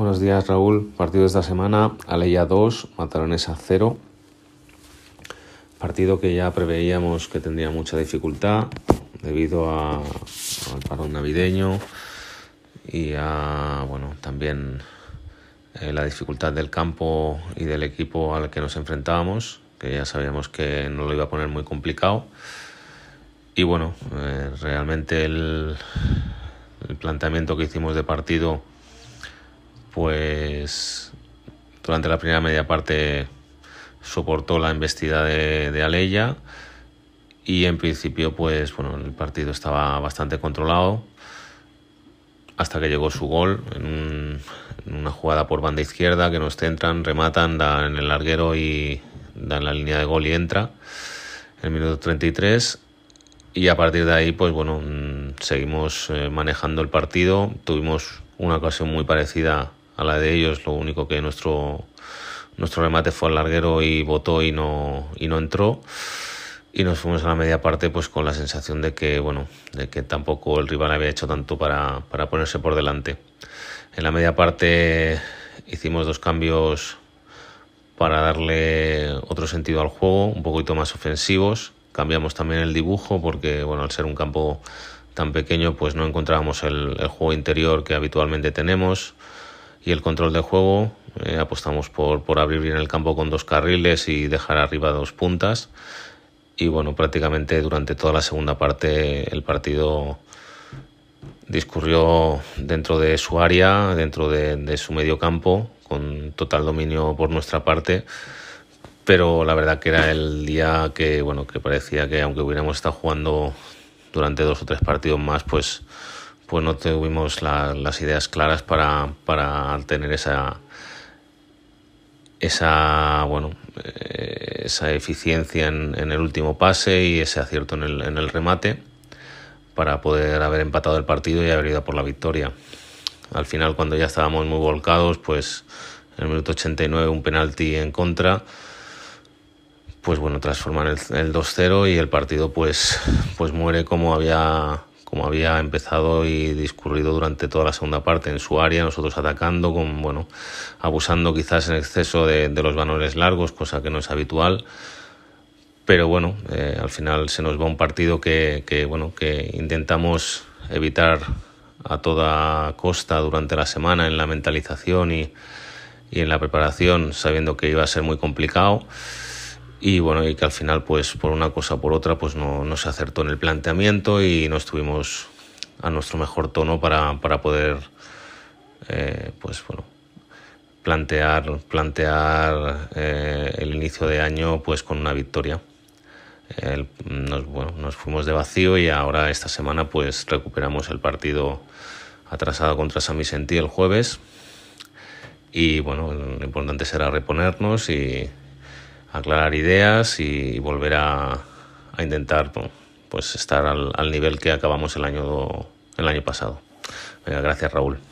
Buenos días, Raúl. Partido de esta semana, Aleya 2, Mataronesa 0. Partido que ya preveíamos que tendría mucha dificultad debido a, al parón navideño y a, bueno, también eh, la dificultad del campo y del equipo al que nos enfrentábamos, que ya sabíamos que no lo iba a poner muy complicado. Y bueno, eh, realmente el planteamiento que hicimos de partido pues durante la primera media parte soportó la embestida de, de y en principio pues bueno el partido estaba bastante controlado hasta que llegó su gol en, una jugada por banda izquierda que nos centran, rematan, dan en el larguero y dan la línea de gol y entra en el minuto 33 y a partir de ahí pues bueno mm, seguimos eh, manejando el partido tuvimos una ocasión muy parecida a la de ellos. Lo único que nuestro, nuestro remate fue al larguero y botó y no, y no entró. Y nos fuimos a la media parte pues con la sensación de que, bueno, de que tampoco el rival había hecho tanto para, para ponerse por delante. En la media parte hicimos dos cambios para darle otro sentido al juego, un poquito más ofensivos. Cambiamos también el dibujo porque, bueno, al ser un campo tan pequeño, pues no encontrábamos el, el juego interior que habitualmente tenemos y el control de juego. Eh, apostamos por, por abrir bien el campo con dos carriles y dejar arriba dos puntas. Y bueno, prácticamente durante toda la segunda parte el partido discurrió dentro de su área, dentro de, de su medio campo, con total dominio por nuestra parte pero la verdad que era el día que bueno que parecía que aunque hubiéramos estado jugando durante dos o tres partidos más pues pues no tuvimos las ideas claras para, tener esa esa bueno eh, esa eficiencia en, el último pase y ese acierto en el, remate para poder haber empatado el partido y haber ido por la victoria. Al final cuando ya estábamos muy volcados, pues en el minuto 89 un penalti en contra, pues bueno, transforman el, el 2-0 y el partido pues, pues muere como había como había empezado y discurrido durante toda la segunda parte en su área, nosotros atacando, con, bueno, abusando quizás en exceso de, los valores largos, cosa que no es habitual. Pero bueno, eh, al final se nos va un partido que, que, bueno, que intentamos evitar a toda costa durante la semana en la mentalización y, y en la preparación, sabiendo que iba a ser muy complicado y bueno, y que al final pues por una cosa o por otra pues no, no, se acertó en el planteamiento y no estuvimos a nuestro mejor tono para, para poder eh, pues bueno plantear plantear eh, el inicio de año pues con una victoria eh, nos, bueno, nos fuimos de vacío y ahora esta semana pues recuperamos el partido atrasado contra San Vicente el jueves y bueno lo importante será reponernos y aclarar ideas y volver a, intentar pues estar al, nivel que acabamos el año, el año pasado. gracias Raúl.